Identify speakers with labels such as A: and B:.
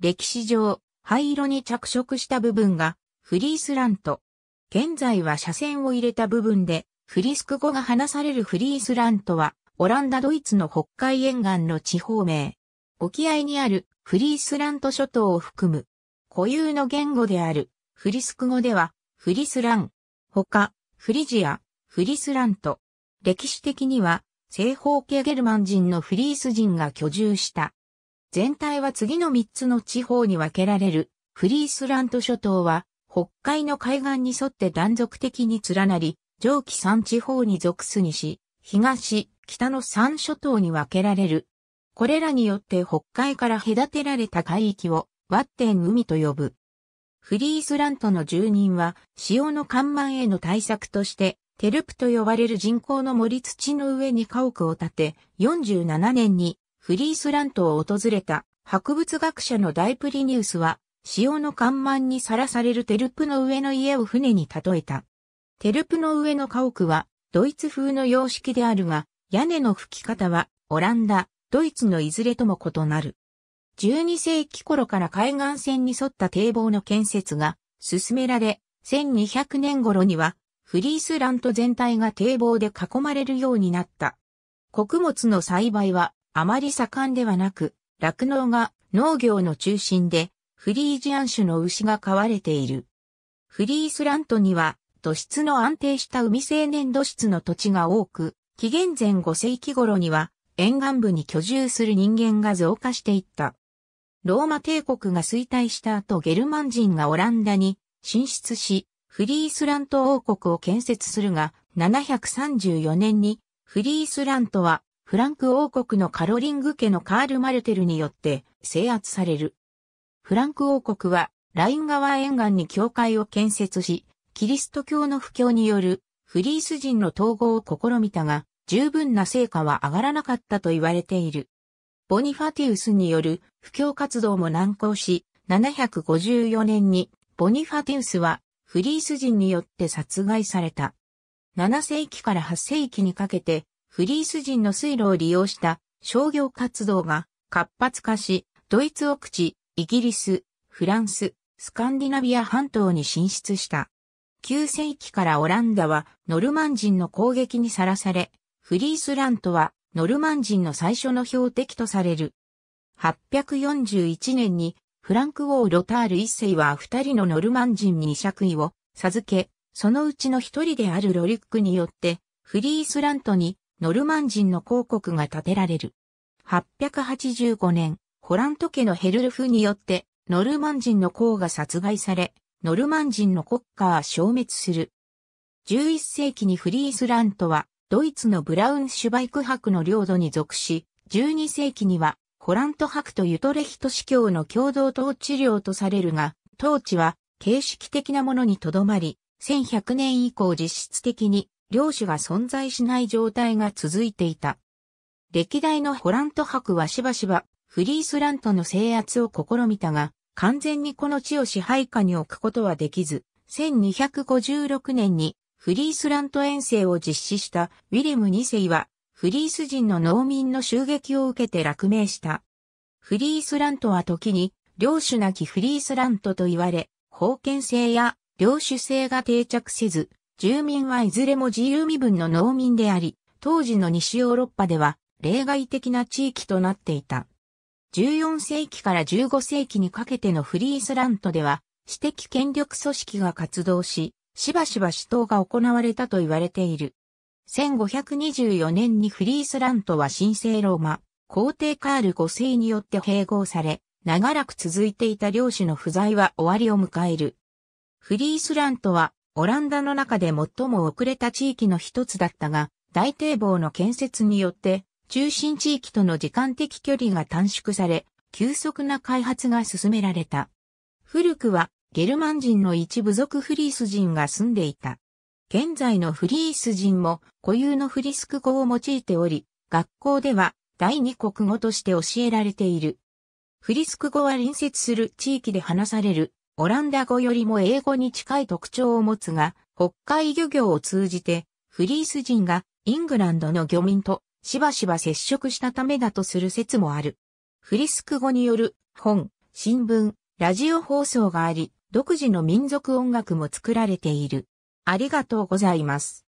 A: 歴史上、灰色に着色した部分がフリースラント。現在は斜線を入れた部分で、フリスク語が話されるフリースラントは、オランダ・ドイツの北海沿岸の地方名。沖合にあるフリースラント諸島を含む固有の言語であるフリスク語ではフリスラン、他フリジア、フリスラント。歴史的には正方形ゲルマン人のフリース人が居住した全体は次の3つの地方に分けられる。フリースラント諸島は、北海の海岸に沿って断続的に連なり、上記山地方に属す西、東、北の三諸島に分けられる。これらによって北海から隔てられた海域を、ワッテン海と呼ぶ。フリースラントの住人は、潮の看板への対策として、テルプと呼ばれる人工の森土の上に家屋を建て、47年にフリースラントを訪れた博物学者のダイプリニウスは、潮の緩慢にさらされるテルプの上の家を船に例えた。テルプの上の家屋は、ドイツ風の様式であるが、屋根の吹き方は、オランダ、ドイツのいずれとも異なる。12世紀頃から海岸線に沿った堤防の建設が進められ、1200年頃にはフリースラント全体が堤防で囲まれるようになった。穀物の栽培はあまり盛んではなく、酪農が農業の中心で、フリージアン種の牛が飼われている。フリースラントには、土質の安定した海青年土質の土地が多く、紀元前5世紀頃には、沿岸部に居住する人間が増加していった。ローマ帝国が衰退した後ゲルマン人がオランダに進出し、フリースラント王国を建設するが、734年にフリースラントはフランク王国のカロリング家のカール・マルテルによって制圧される。フランク王国はライン川沿岸に教会を建設し、キリスト教の布教によるフリース人の統合を試みたが、十分な成果は上がらなかったと言われている。ボニファティウスによる布教活動も難航し、754年にボニファティウスはフリース人によって殺害された。7世紀から8世紀にかけてフリース人の水路を利用した商業活動が活発化し、ドイツ奥地、イギリス、フランス、スカンディナビア半島に進出した。9世紀からオランダはノルマン人の攻撃にさらされ、フリースラントはノルマン人の最初の標的とされる。841年にフランク王ロタール一世は二人のノルマン人に爵位を授け、そのうちの一人であるロリックによってフリースラントにノルマン人の公国が建てられる。885年、ホラント家のヘルルフによって、ノルマン人の公が殺害され、ノルマン人の国家は消滅する。11世紀にフリースラントは、ドイツのブラウンシュバイク博の領土に属し、12世紀には、ホラント博とユトレヒト司教の共同統治領とされるが、統治は形式的なものにとどまり、1100年以降実質的に領主が存在しない状態が続いていた。歴代のホラント博はしばしばフリースラントの制圧を試みたが、完全にこの地を支配下に置くことはできず、1256年にフリースラント遠征を実施したウィレム2世は、フリース人の農民の襲撃を受けて落命した。フリースラントは時に、領主なきフリースラントと言われ、封建制や領主制が定着せず、住民はいずれも自由身分の農民であり、当時の西ヨーロッパでは例外的な地域となっていた。14世紀から15世紀にかけてのフリースラントでは、私的権力組織が活動し、しばしば死闘が行われたと言われている。1524年にフリースラントは神聖ローマ、皇帝カール5世によって併合され、長らく続いていた領主の不在は終わりを迎える。フリースラントはオランダの中で最も遅れた地域の一つだったが、大堤防の建設によって、中心地域との時間的距離が短縮され、急速な開発が進められた。古くは、ゲルマン人の一部族フリース人が住んでいた。現在のフリース人も固有のフリスク語を用いており、学校では第二国語として教えられている。フリスク語は隣接する地域で話されるオランダ語よりも英語に近い特徴を持つが、北海漁業を通じて、フリース人がイングランドの漁民としばしば接触したためだとする説もある。フリスク語による本、新聞、ラジオ放送があり、独自の民族音楽も作られている。ありがとうございます。